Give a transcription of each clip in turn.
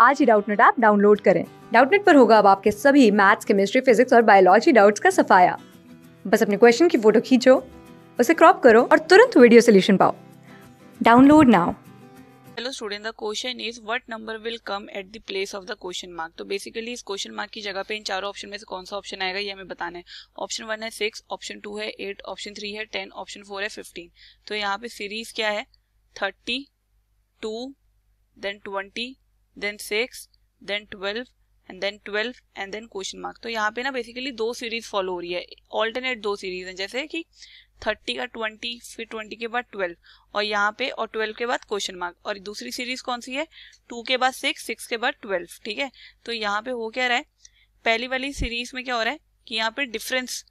आज ही Doubtnut app download करें डाउटनेट पर होगा अब आपके सभी मैथ्स केमिस्ट्री फिजिक्स और बायोलॉजी डाउट्स का सफाया बस अपने क्वेश्चन की फोटो खींचो उसे क्रॉप करो और तुरंत वीडियो सोल्यूशन पाओ download now hello student the question is what number will come at the place of the question mark तो बेसिकली इस क्वेश्चन मार्क की जगह पे इन चारों ऑप्शन में से कौन सा ऑप्शन आएगा ये हमें बताना है ऑप्शन वन है सिक्स ऑप्शन टू है एट ऑप्शन थ्री है टेन ऑप्शन फोर है फिफ्टीन तो यहाँ पे सीरीज क्या है thirty two then twenty then six then twelve and then twelve and then question mark तो यहाँ पे ना बेसिकली दो सीरीज फॉलो हो रही है ऑल्टरनेट दो सीरीज है जैसे कि थर्टी का ट्वेंटी फिर ट्वेंटी के बाद ट्वेल्व और यहाँ पे और ट्वेल्व के बाद क्वेश्चन मार्क और दूसरी सीरीज कौन सी है टू के बाद सिक्स सिक्स के बाद ट्वेल्व ठीक है तो यहाँ पे हो क्या रहा है पहली वाली सीरीज में क्या हो रहा है कि यहाँ पे डिफरेंस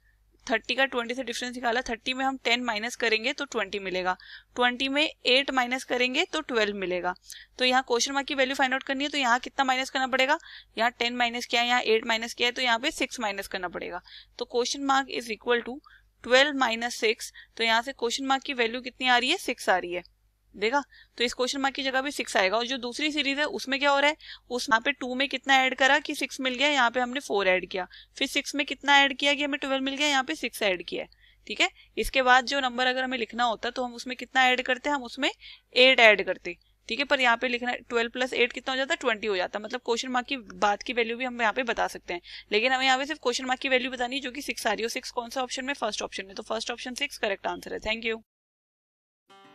थर्टी का ट्वेंटी से डिफरेंस निकाला थर्टी में हम टेन माइनस करेंगे तो ट्वेंटी मिलेगा ट्वेंटी में एट माइनस करेंगे तो ट्वेल्व मिलेगा तो यहाँ क्वेश्चन मार्क की वैल्यू फाइंड आउट करनी है तो यहाँ कितना माइनस करना पड़ेगा यहाँ टेन माइनस किया यहाँ एट माइनस किया है तो यहाँ पे सिक्स माइनस करना पड़ेगा तो question mark is equal to twelve minus six तो यहाँ से क्वेश्चन मार्क की वैल्यू कितनी आ रही है सिक्स आ रही है देखा तो इस क्वेश्चन मार्क की जगह भी सिक्स आएगा और जो दूसरी सीरीज है उसमें क्या हो रहा है उस यहाँ पे टू में कितना ऐड करा कि सिक्स मिल गया यहाँ पे हमने फोर ऐड किया फिर सिक्स में कितना ऐड किया कि हमें ट्वेल्व मिल गया यहाँ पे सिक्स ऐड किया ठीक है इसके बाद जो नंबर अगर हमें लिखना होता तो हम उसमें कितना ऐड करते हम उसमें एट ऐड करते ठीक है पर यहाँ पे लिखना ट्वेल्व प्लस एट कितना हो जाता है ट्वेंटी हो जाता है मतलब क्वेश्चन मार्क की बात की वैल्यू भी हम यहाँ पे बता सकते हैं लेकिन हमें यहाँ पे सिर्फ क्वेश्चन मार्क की वैल्यू बतानी है जो कि सिक्स आ रही हो सिक्स कौन सा ऑप्शन में फर्स्ट ऑप्शन में तो first option six correct answer है थैंक यू